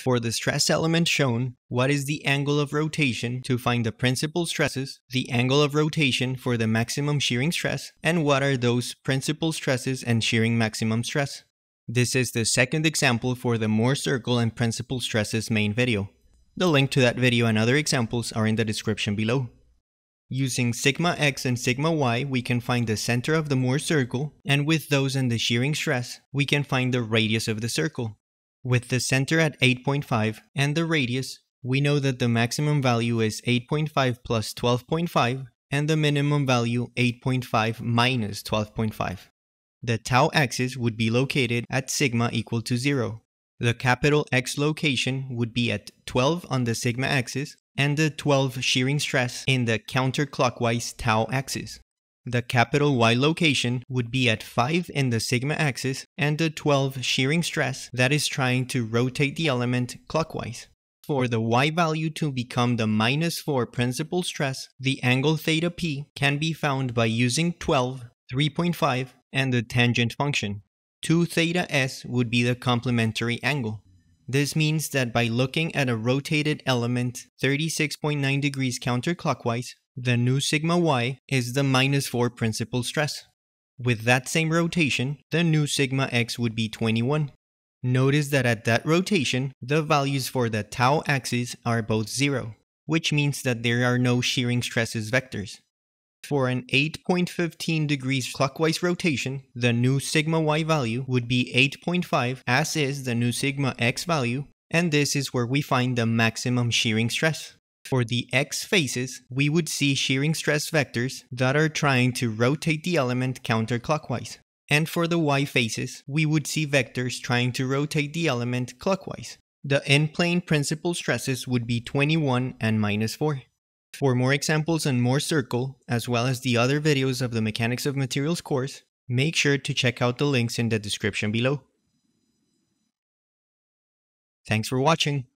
For the stress element shown, what is the angle of rotation to find the principal stresses, the angle of rotation for the maximum shearing stress, and what are those principal stresses and shearing maximum stress. This is the second example for the Mohr circle and principal stresses main video. The link to that video and other examples are in the description below. Using sigma x and sigma y, we can find the center of the Mohr circle, and with those and the shearing stress, we can find the radius of the circle. With the center at 8.5 and the radius, we know that the maximum value is 8.5 plus 12.5 and the minimum value 8.5 minus 12.5. The tau axis would be located at sigma equal to 0. The capital X location would be at 12 on the sigma axis and the 12 shearing stress in the counterclockwise tau axis. The capital Y location would be at 5 in the sigma axis and the 12 shearing stress that is trying to rotate the element clockwise. For the Y value to become the minus 4 principal stress, the angle theta p can be found by using 12, 3.5, and the tangent function. 2 theta s would be the complementary angle. This means that by looking at a rotated element 36.9 degrees counterclockwise, the new sigma y is the minus 4 principal stress. With that same rotation, the new sigma x would be 21. Notice that at that rotation, the values for the tau axis are both 0, which means that there are no shearing stresses vectors. For an 8.15 degrees clockwise rotation, the new sigma y value would be 8.5 as is the new sigma x value, and this is where we find the maximum shearing stress for the x faces, we would see shearing stress vectors that are trying to rotate the element counterclockwise. And for the y faces, we would see vectors trying to rotate the element clockwise. The in plane principal stresses would be 21 and minus 4. For more examples and more circle, as well as the other videos of the Mechanics of Materials course, make sure to check out the links in the description below. Thanks for watching.